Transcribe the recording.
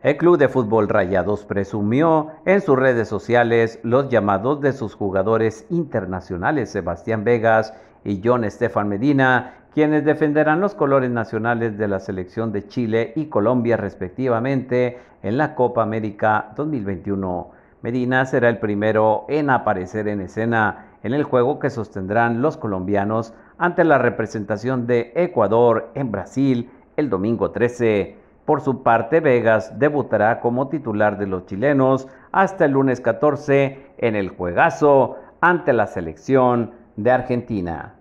El Club de Fútbol Rayados presumió en sus redes sociales los llamados de sus jugadores internacionales Sebastián Vegas y John Estefan Medina, quienes defenderán los colores nacionales de la selección de Chile y Colombia respectivamente en la Copa América 2021. Medina será el primero en aparecer en escena en el juego que sostendrán los colombianos ante la representación de Ecuador en Brasil el domingo 13. Por su parte, Vegas debutará como titular de los chilenos hasta el lunes 14 en el juegazo ante la selección de Argentina.